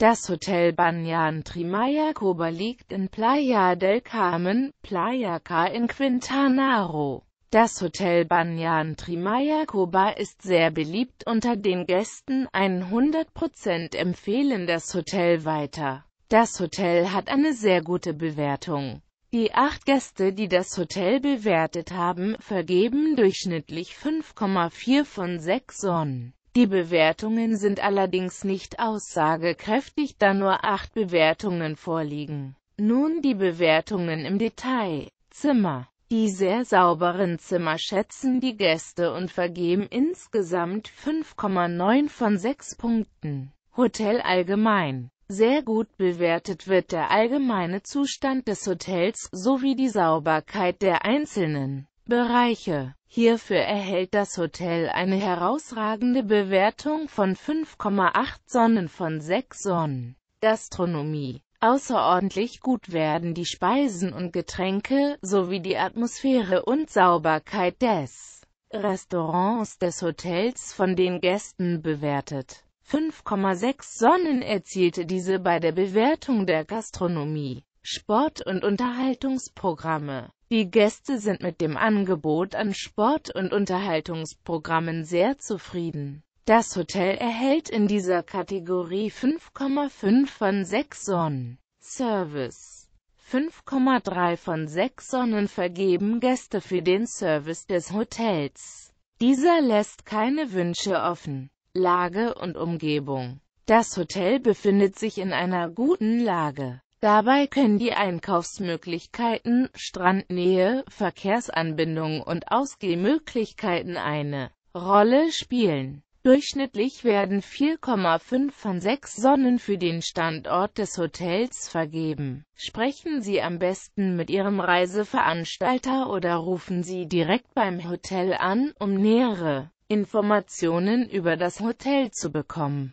Das Hotel Banyan Trimaya Coba liegt in Playa del Carmen, Playa Playaca in Quintanaro. Das Hotel Banyan Trimaya Coba ist sehr beliebt unter den Gästen, 100% empfehlen das Hotel weiter. Das Hotel hat eine sehr gute Bewertung. Die acht Gäste, die das Hotel bewertet haben, vergeben durchschnittlich 5,4 von 6 Sonnen. Die Bewertungen sind allerdings nicht aussagekräftig, da nur acht Bewertungen vorliegen. Nun die Bewertungen im Detail. Zimmer. Die sehr sauberen Zimmer schätzen die Gäste und vergeben insgesamt 5,9 von 6 Punkten. Hotel allgemein. Sehr gut bewertet wird der allgemeine Zustand des Hotels sowie die Sauberkeit der einzelnen Bereiche. Hierfür erhält das Hotel eine herausragende Bewertung von 5,8 Sonnen von 6 Sonnen. Gastronomie Außerordentlich gut werden die Speisen und Getränke, sowie die Atmosphäre und Sauberkeit des Restaurants des Hotels von den Gästen bewertet. 5,6 Sonnen erzielte diese bei der Bewertung der Gastronomie. Sport- und Unterhaltungsprogramme Die Gäste sind mit dem Angebot an Sport- und Unterhaltungsprogrammen sehr zufrieden. Das Hotel erhält in dieser Kategorie 5,5 von 6 Sonnen. Service 5,3 von 6 Sonnen vergeben Gäste für den Service des Hotels. Dieser lässt keine Wünsche offen. Lage und Umgebung Das Hotel befindet sich in einer guten Lage. Dabei können die Einkaufsmöglichkeiten, Strandnähe, Verkehrsanbindung und Ausgehmöglichkeiten eine Rolle spielen. Durchschnittlich werden 4,5 von 6 Sonnen für den Standort des Hotels vergeben. Sprechen Sie am besten mit Ihrem Reiseveranstalter oder rufen Sie direkt beim Hotel an, um nähere Informationen über das Hotel zu bekommen.